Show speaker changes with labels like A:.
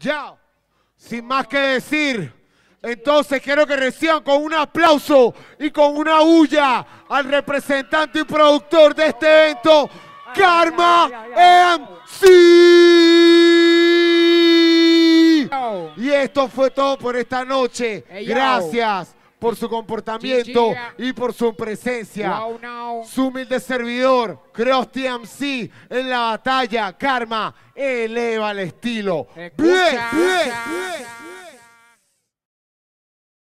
A: Ya, sin más que decir, entonces quiero que reciban con un aplauso y con una huya al representante y productor de este evento, Karma MC. Y esto fue todo por esta noche. Gracias por su comportamiento y por su presencia. Su humilde servidor, Cross TMC, en la batalla, Karma, eleva el estilo.